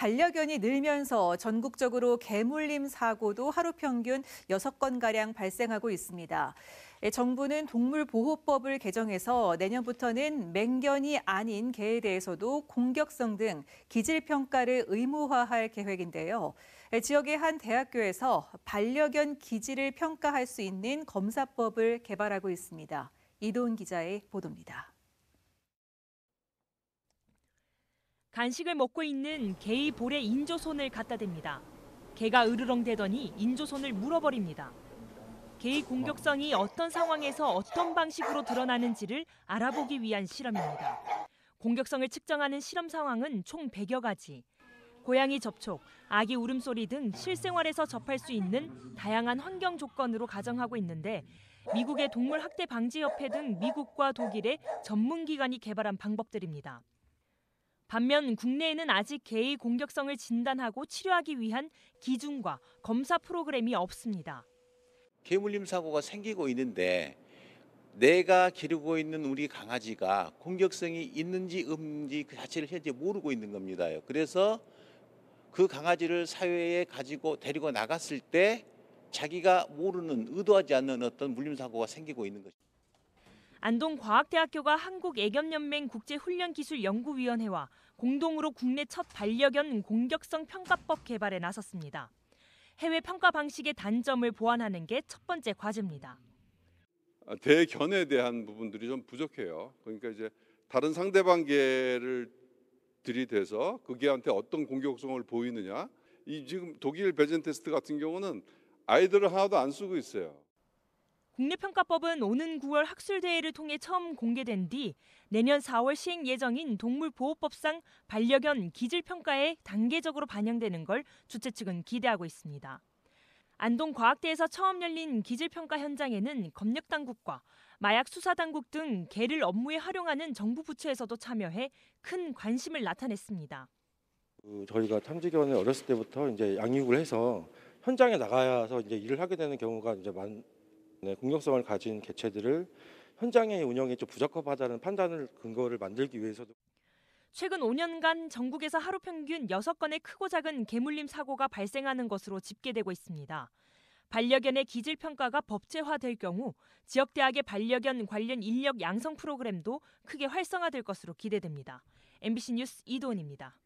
반려견이 늘면서 전국적으로 개물림 사고도 하루 평균 6건가량 발생하고 있습니다. 예, 정부는 동물보호법을 개정해서 내년부터는 맹견이 아닌 개에 대해서도 공격성 등 기질평가를 의무화할 계획인데요. 예, 지역의 한 대학교에서 반려견 기질을 평가할 수 있는 검사법을 개발하고 있습니다. 이도훈 기자의 보도입니다. 간식을 먹고 있는 개의 볼에 인조손을 갖다 댑니다. 개가 으르렁대더니 인조손을 물어버립니다. 개의 공격성이 어떤 상황에서 어떤 방식으로 드러나는지를 알아보기 위한 실험입니다. 공격성을 측정하는 실험 상황은 총 100여 가지. 고양이 접촉, 아기 울음소리 등 실생활에서 접할 수 있는 다양한 환경 조건으로 가정하고 있는데 미국의 동물학대방지협회 등 미국과 독일의 전문기관이 개발한 방법들입니다. 반면 국내에는 아직 개의 공격성을 진단하고 치료하기 위한 기준과 검사 프로그램이 없습니다. 개물림 사고가 생기고 있는데 내가 기르고 있는 우리 강아지가 공격성이 있는지 없는지 그 자체를 현재 모르고 있는 겁니다. 그래서 그 강아지를 사회에 가지고 데리고 나갔을 때 자기가 모르는 의도하지 않는 어떤 물림 사고가 생기고 있는 것입니다. 안동과학대학교가 한국애견연맹 국제훈련기술연구위원회와 공동으로 국내 첫 반려견 공격성 평가법 개발에 나섰습니다. 해외 평가 방식의 단점을 보완하는 게 첫 번째 과제입니다. 아, 대견에 대한 부분들이 좀 부족해요. 그러니까 이제 다른 상대방계를 들이대서 그게한테 어떤 공격성을 보이느냐. 이 지금 독일 베젠 테스트 같은 경우는 아이들을 하나도 안 쓰고 있어요. 국내평가법은 오는 9월 학술대회를 통해 처음 공개된 뒤 내년 4월 시행 예정인 동물보호법상 반려견 기질평가에 단계적으로 반영되는 걸 주최 측은 기대하고 있습니다. 안동과학대에서 처음 열린 기질평가 현장에는 검역당국과 마약수사당국 등 개를 업무에 활용하는 정부 부처에서도 참여해 큰 관심을 나타냈습니다. 그 저희가 탐지견을 어렸을 때부터 이제 양육을 해서 현장에 나가서 이제 일을 하게 되는 경우가 이제 많, 네, 공격성을 가진 개체들을 현장의 운영에좀 부적합하다는 판단을 근거를 만들기 위해서도 최근 5년간 전국에서 하루 평균 6건의 크고 작은 개물림 사고가 발생하는 것으로 집계되고 있습니다. 반려견의 기질 평가가 법제화될 경우 지역 대학의 반려견 관련 인력 양성 프로그램도 크게 활성화될 것으로 기대됩니다. MBC 뉴스 이도원입니다.